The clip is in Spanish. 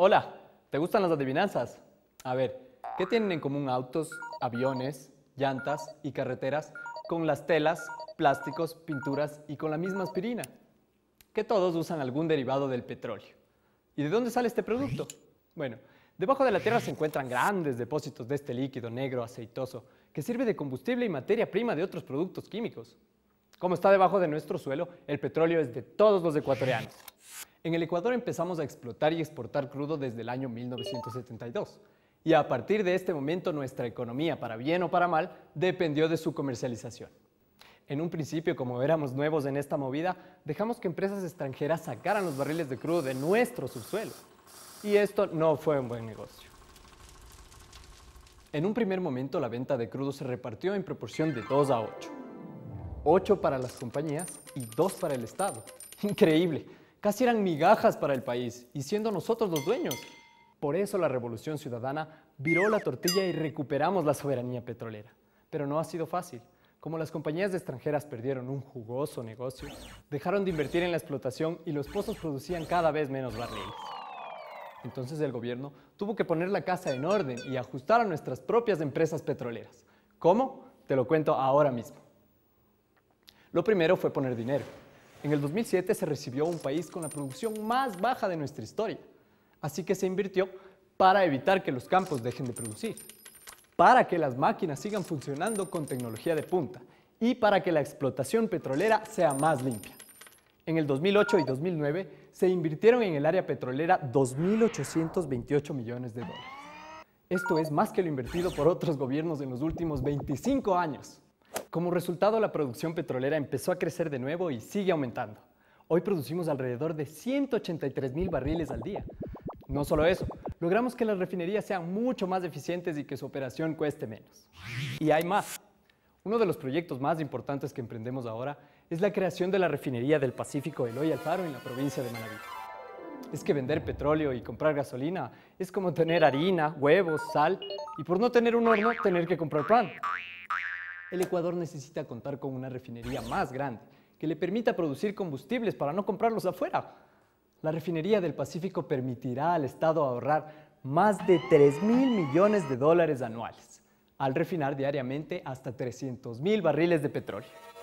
Hola, ¿te gustan las adivinanzas? A ver, ¿qué tienen en común autos, aviones, llantas y carreteras con las telas, plásticos, pinturas y con la misma aspirina? Que todos usan algún derivado del petróleo. ¿Y de dónde sale este producto? Bueno, debajo de la Tierra se encuentran grandes depósitos de este líquido negro aceitoso que sirve de combustible y materia prima de otros productos químicos. Como está debajo de nuestro suelo, el petróleo es de todos los ecuatorianos. En el Ecuador empezamos a explotar y exportar crudo desde el año 1972. Y a partir de este momento nuestra economía, para bien o para mal, dependió de su comercialización. En un principio, como éramos nuevos en esta movida, dejamos que empresas extranjeras sacaran los barriles de crudo de nuestro subsuelo. Y esto no fue un buen negocio. En un primer momento, la venta de crudo se repartió en proporción de 2 a 8. 8 para las compañías y 2 para el Estado. Increíble casi eran migajas para el país, y siendo nosotros los dueños. Por eso la Revolución Ciudadana viró la tortilla y recuperamos la soberanía petrolera. Pero no ha sido fácil. Como las compañías extranjeras perdieron un jugoso negocio, dejaron de invertir en la explotación y los pozos producían cada vez menos barriles. Entonces el gobierno tuvo que poner la casa en orden y ajustar a nuestras propias empresas petroleras. ¿Cómo? Te lo cuento ahora mismo. Lo primero fue poner dinero. En el 2007 se recibió un país con la producción más baja de nuestra historia, así que se invirtió para evitar que los campos dejen de producir, para que las máquinas sigan funcionando con tecnología de punta y para que la explotación petrolera sea más limpia. En el 2008 y 2009 se invirtieron en el área petrolera 2.828 millones de dólares. Esto es más que lo invertido por otros gobiernos en los últimos 25 años. Como resultado, la producción petrolera empezó a crecer de nuevo y sigue aumentando. Hoy producimos alrededor de 183 mil barriles al día. No solo eso, logramos que las refinerías sean mucho más eficientes y que su operación cueste menos. Y hay más. Uno de los proyectos más importantes que emprendemos ahora es la creación de la refinería del Pacífico Eloy Alfaro en la provincia de Manabí. Es que vender petróleo y comprar gasolina es como tener harina, huevos, sal y por no tener un horno, tener que comprar pan el Ecuador necesita contar con una refinería más grande, que le permita producir combustibles para no comprarlos afuera. La refinería del Pacífico permitirá al Estado ahorrar más de 3 mil millones de dólares anuales, al refinar diariamente hasta 300 mil barriles de petróleo.